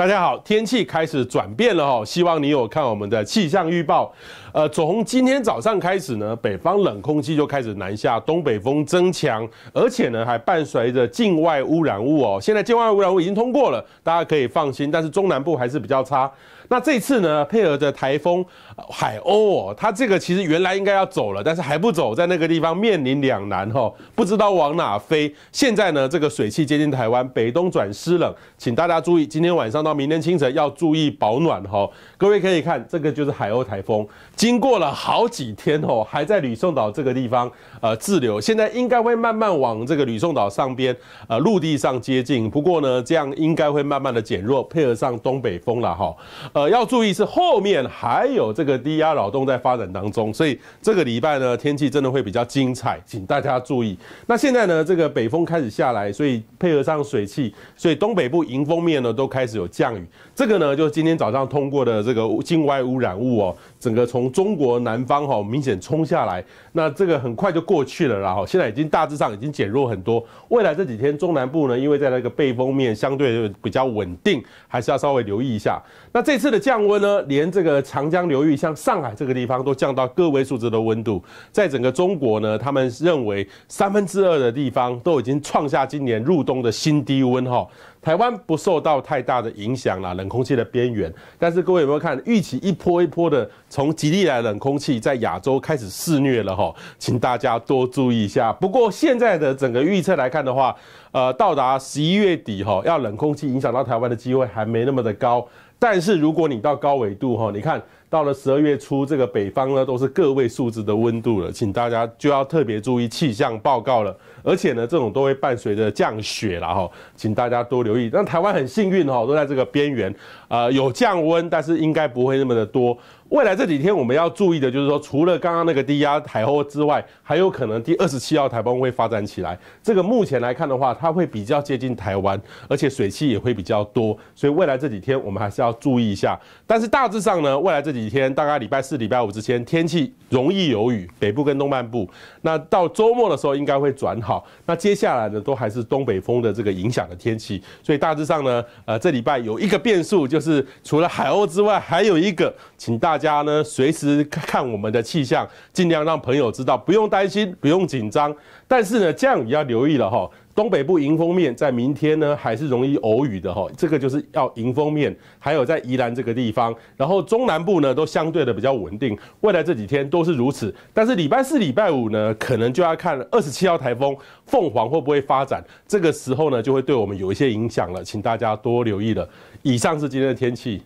大家好，天气开始转变了哦，希望你有看我们的气象预报。呃，从今天早上开始呢，北方冷空气就开始南下，东北风增强，而且呢还伴随着境外污染物哦。现在境外污染物已经通过了，大家可以放心。但是中南部还是比较差。那这次呢，配合着台风海鸥哦，它这个其实原来应该要走了，但是还不走，在那个地方面临两难哈，不知道往哪飞。现在呢，这个水汽接近台湾，北东转湿冷，请大家注意，今天晚上到。明天清晨要注意保暖哈，各位可以看这个就是海鸥台风经过了好几天哦，还在吕宋岛这个地方呃滞留，现在应该会慢慢往这个吕宋岛上边呃陆地上接近。不过呢，这样应该会慢慢的减弱，配合上东北风了哈。呃，要注意是后面还有这个低压扰动在发展当中，所以这个礼拜呢天气真的会比较精彩，请大家注意。那现在呢，这个北风开始下来，所以配合上水汽，所以东北部迎风面呢都开始有。降雨，这个呢，就是今天早上通过的这个境外污染物哦，整个从中国南方哈明显冲下来，那这个很快就过去了啦，现在已经大致上已经减弱很多。未来这几天中南部呢，因为在那个背风面相对比较稳定，还是要稍微留意一下。那这次的降温呢，连这个长江流域像上海这个地方都降到个位数字的温度，在整个中国呢，他们认为三分之二的地方都已经创下今年入冬的新低温哈。台湾不受到太大的影响啦，冷空气的边缘。但是各位有没有看，预期一波一波的从极地来冷空气在亚洲开始肆虐了哈，请大家多注意一下。不过现在的整个预测来看的话，呃，到达十一月底哈，要冷空气影响到台湾的机会还没那么的高。但是如果你到高纬度哈，你看。到了十二月初，这个北方呢都是个位数字的温度了，请大家就要特别注意气象报告了。而且呢，这种都会伴随着降雪了哈，请大家多留意。那台湾很幸运哈，都在这个边缘，呃，有降温，但是应该不会那么的多。未来这几天我们要注意的，就是说，除了刚刚那个低压台风之外，还有可能第二十七号台风会发展起来。这个目前来看的话，它会比较接近台湾，而且水汽也会比较多，所以未来这几天我们还是要注意一下。但是大致上呢，未来这几。几天大概礼拜四、礼拜五之前，天气容易有雨，北部跟东半部。那到周末的时候应该会转好。那接下来呢，都还是东北风的这个影响的天气。所以大致上呢，呃，这礼拜有一个变数，就是除了海鸥之外，还有一个，请大家呢随时看我们的气象，尽量让朋友知道，不用担心，不用紧张。但是呢，降雨要留意了哈。东北部迎风面在明天呢，还是容易偶雨的哈，这个就是要迎风面。还有在宜兰这个地方，然后中南部呢都相对的比较稳定，未来这几天都是如此。但是礼拜四、礼拜五呢，可能就要看二十七号台风凤凰会不会发展，这个时候呢就会对我们有一些影响了，请大家多留意了。以上是今天的天气。